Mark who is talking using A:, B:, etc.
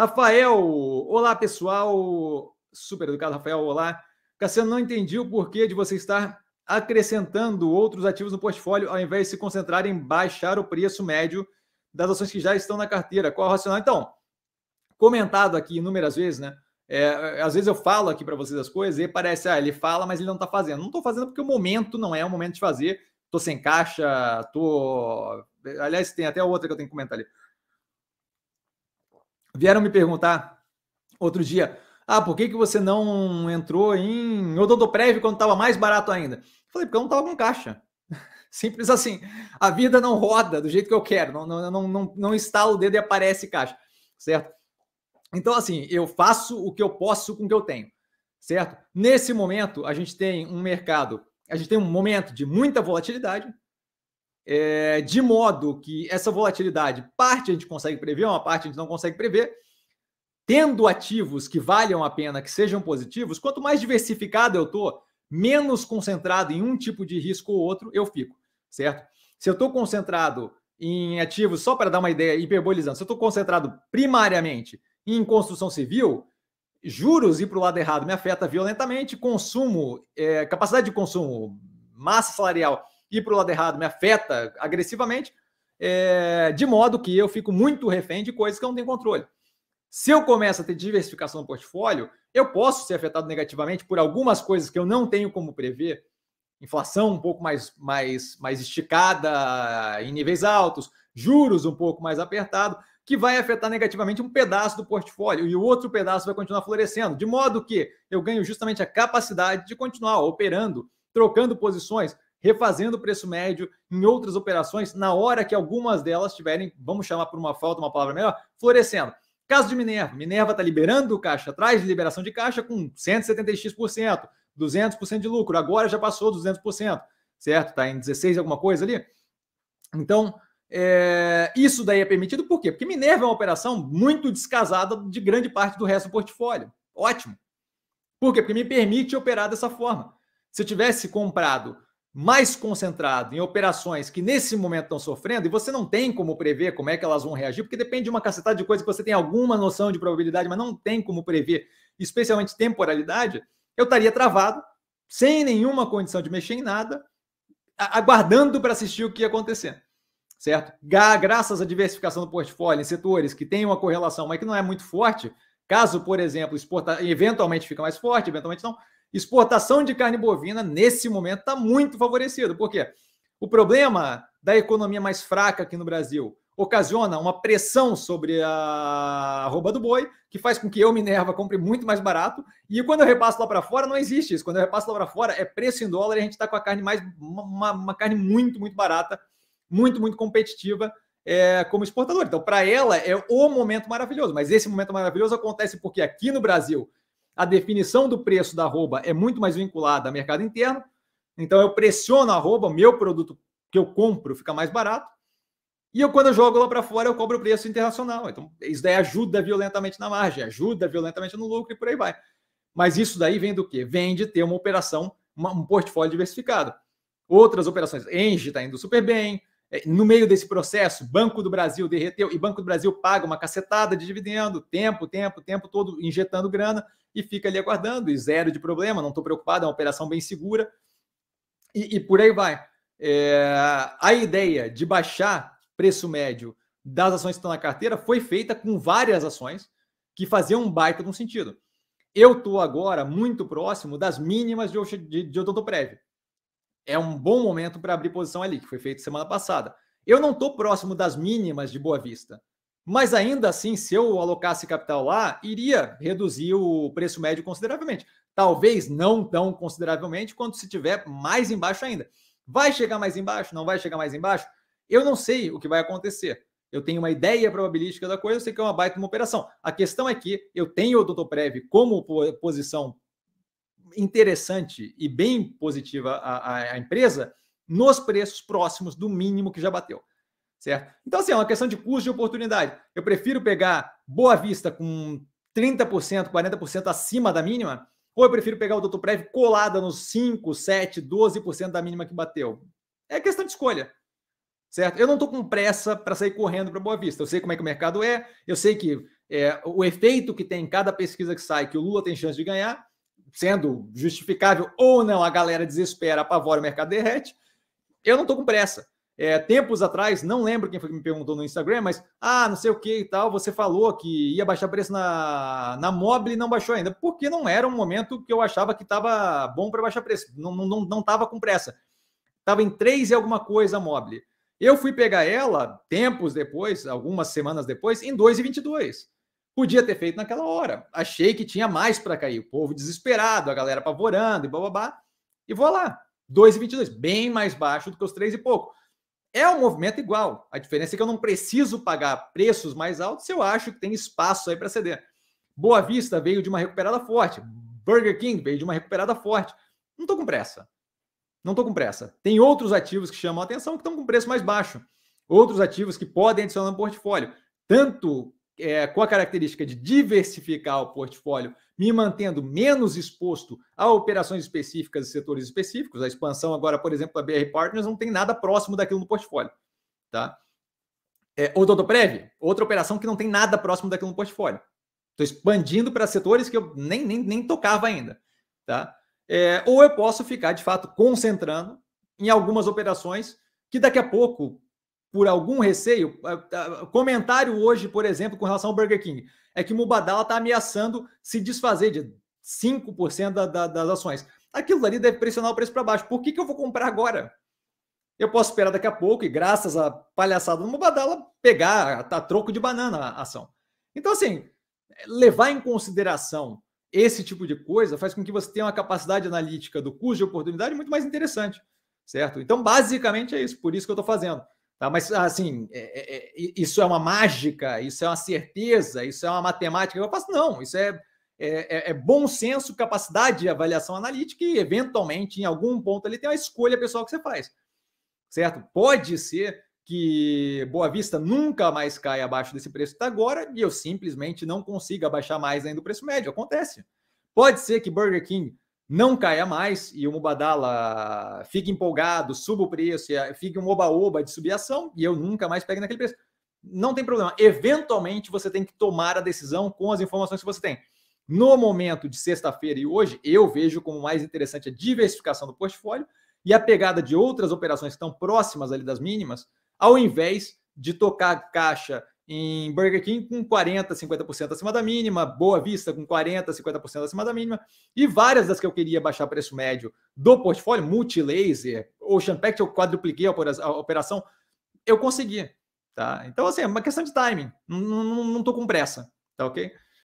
A: Rafael, olá pessoal, super educado Rafael, olá. Cassiano, não entendi o porquê de você estar acrescentando outros ativos no portfólio ao invés de se concentrar em baixar o preço médio das ações que já estão na carteira. Qual o racional? Então, comentado aqui inúmeras vezes, né? É, às vezes eu falo aqui para vocês as coisas e parece, ah, ele fala, mas ele não está fazendo. Não estou fazendo porque o momento não é o momento de fazer. Estou sem caixa, estou. Tô... Aliás, tem até outra que eu tenho que comentar ali. Vieram me perguntar outro dia, ah, por que, que você não entrou em Odontoprev quando estava mais barato ainda? Eu falei, porque eu não estava com caixa. Simples assim. A vida não roda do jeito que eu quero. Não, não, não, não, não instala o dedo e aparece caixa, certo? Então, assim, eu faço o que eu posso com o que eu tenho, certo? Nesse momento, a gente tem um mercado, a gente tem um momento de muita volatilidade, é, de modo que essa volatilidade, parte a gente consegue prever, uma parte a gente não consegue prever. Tendo ativos que valham a pena, que sejam positivos, quanto mais diversificado eu estou, menos concentrado em um tipo de risco ou outro, eu fico, certo? Se eu estou concentrado em ativos, só para dar uma ideia, hiperbolizando, se eu estou concentrado primariamente em construção civil, juros ir para o lado errado me afeta violentamente, consumo, é, capacidade de consumo, massa salarial ir para o lado errado, me afeta agressivamente, é, de modo que eu fico muito refém de coisas que eu não tenho controle. Se eu começo a ter diversificação no portfólio, eu posso ser afetado negativamente por algumas coisas que eu não tenho como prever. Inflação um pouco mais, mais, mais esticada em níveis altos, juros um pouco mais apertado, que vai afetar negativamente um pedaço do portfólio e o outro pedaço vai continuar florescendo, de modo que eu ganho justamente a capacidade de continuar operando, trocando posições, refazendo o preço médio em outras operações, na hora que algumas delas tiverem, vamos chamar por uma falta, uma palavra melhor, florescendo. Caso de Minerva, Minerva está liberando o caixa, atrás de liberação de caixa com 176% 200% de lucro, agora já passou 200%, certo? Está em 16 alguma coisa ali. Então, é, isso daí é permitido por quê? Porque Minerva é uma operação muito descasada de grande parte do resto do portfólio. Ótimo. Por quê? Porque me permite operar dessa forma. Se eu tivesse comprado mais concentrado em operações que nesse momento estão sofrendo e você não tem como prever como é que elas vão reagir, porque depende de uma cacetada de coisa que você tem alguma noção de probabilidade, mas não tem como prever, especialmente temporalidade, eu estaria travado, sem nenhuma condição de mexer em nada, aguardando para assistir o que ia acontecer. Certo? Graças à diversificação do portfólio em setores que têm uma correlação, mas que não é muito forte, caso, por exemplo, exportar, eventualmente fica mais forte, eventualmente não, exportação de carne bovina, nesse momento, está muito favorecido. Por quê? O problema da economia mais fraca aqui no Brasil ocasiona uma pressão sobre a rouba do boi, que faz com que eu, Minerva, compre muito mais barato. E quando eu repasso lá para fora, não existe isso. Quando eu repasso lá para fora, é preço em dólar e a gente está com a carne mais. Uma, uma, carne muito, muito barata, muito, muito competitiva é, como exportador. Então, para ela, é o momento maravilhoso. Mas esse momento maravilhoso acontece porque aqui no Brasil a definição do preço da arroba é muito mais vinculada ao mercado interno. Então eu pressiono a arroba, meu produto que eu compro fica mais barato. E eu, quando eu jogo lá para fora, eu cobro o preço internacional. Então, isso daí ajuda violentamente na margem, ajuda violentamente no lucro e por aí vai. Mas isso daí vem do quê? Vem de ter uma operação, uma, um portfólio diversificado. Outras operações, Engie está indo super bem, é, no meio desse processo, Banco do Brasil derreteu e Banco do Brasil paga uma cacetada de dividendo, tempo, tempo, tempo todo injetando grana e fica ali aguardando, e zero de problema, não estou preocupado, é uma operação bem segura e, e por aí vai. É, a ideia de baixar preço médio das ações que estão na carteira foi feita com várias ações que faziam um baita de um sentido. Eu estou agora muito próximo das mínimas de, de, de prévio é um bom momento para abrir posição ali, que foi feito semana passada. Eu não estou próximo das mínimas de Boa Vista, mas ainda assim, se eu alocasse capital lá, iria reduzir o preço médio consideravelmente. Talvez não tão consideravelmente quanto se tiver mais embaixo ainda. Vai chegar mais embaixo? Não vai chegar mais embaixo? Eu não sei o que vai acontecer. Eu tenho uma ideia probabilística da coisa, eu sei que é uma baita uma operação. A questão é que eu tenho o Doutor Prev como posição interessante e bem positiva a, a empresa nos preços próximos do mínimo que já bateu. Certo? Então, assim, é uma questão de custo de oportunidade. Eu prefiro pegar Boa Vista com 30%, 40% acima da mínima, ou eu prefiro pegar o Doutor Prev colada nos 5, 7, 12% da mínima que bateu. É questão de escolha. Certo? Eu não estou com pressa para sair correndo para Boa Vista. Eu sei como é que o mercado é, eu sei que é, o efeito que tem em cada pesquisa que sai, que o Lula tem chance de ganhar, sendo justificável ou não, a galera desespera, apavora, o mercado derrete. Eu não estou com pressa. É, tempos atrás, não lembro quem foi que me perguntou no Instagram, mas ah, não sei o que e tal, você falou que ia baixar preço na, na mobile e não baixou ainda, porque não era um momento que eu achava que estava bom para baixar preço, não estava não, não, com pressa. Estava em três e alguma coisa a mobile. Eu fui pegar ela, tempos depois, algumas semanas depois, em 2,22. Podia ter feito naquela hora. Achei que tinha mais para cair. O povo desesperado, a galera apavorando e bababá. E vou lá. 2,22, bem mais baixo do que os 3 e pouco. É um movimento igual. A diferença é que eu não preciso pagar preços mais altos se eu acho que tem espaço aí para ceder. Boa Vista veio de uma recuperada forte. Burger King veio de uma recuperada forte. Não estou com pressa. Não estou com pressa. Tem outros ativos que chamam a atenção que estão com preço mais baixo. Outros ativos que podem adicionar no portfólio. Tanto é, com a característica de diversificar o portfólio, me mantendo menos exposto a operações específicas e setores específicos. A expansão agora, por exemplo, da BR Partners não tem nada próximo daquilo no portfólio. Tá? É, Prev, outra operação que não tem nada próximo daquilo no portfólio. Estou expandindo para setores que eu nem, nem, nem tocava ainda. Tá? É, ou eu posso ficar, de fato, concentrando em algumas operações que daqui a pouco por algum receio. Comentário hoje, por exemplo, com relação ao Burger King, é que Mubadala está ameaçando se desfazer de 5% da, da, das ações. Aquilo ali deve pressionar o preço para baixo. Por que, que eu vou comprar agora? Eu posso esperar daqui a pouco e, graças à palhaçada do Mubadala, pegar a, tá a troco de banana a ação. Então, assim, levar em consideração esse tipo de coisa faz com que você tenha uma capacidade analítica do custo de oportunidade muito mais interessante, certo? Então, basicamente é isso. Por isso que eu estou fazendo. Tá? Mas, assim, é, é, é isso é uma mágica, isso é uma certeza, isso é uma matemática. Eu faço, não, isso é é, é, é, bom senso, capacidade de avaliação analítica e, eventualmente, em algum ponto ali tem uma escolha pessoal que você faz, certo? Pode ser que Boa Vista nunca mais caia abaixo desse preço que está agora e eu simplesmente não consiga abaixar mais ainda o preço médio. Acontece. Pode ser que Burger King não caia mais e o Mubadala fique empolgado, suba o preço, fique um oba-oba de subiação e eu nunca mais pegue naquele preço. Não tem problema. Eventualmente você tem que tomar a decisão com as informações que você tem. No momento de sexta-feira e hoje, eu vejo como mais interessante a diversificação do portfólio e a pegada de outras operações que estão próximas ali das mínimas, ao invés de tocar caixa em Burger King com 40%, 50% acima da mínima, Boa Vista com 40%, 50% acima da mínima, e várias das que eu queria baixar preço médio do portfólio, Multilaser, Ocean Pact, eu quadrupliquei a operação, eu consegui. Tá? Então, assim, é uma questão de timing, não estou com pressa, tá ok?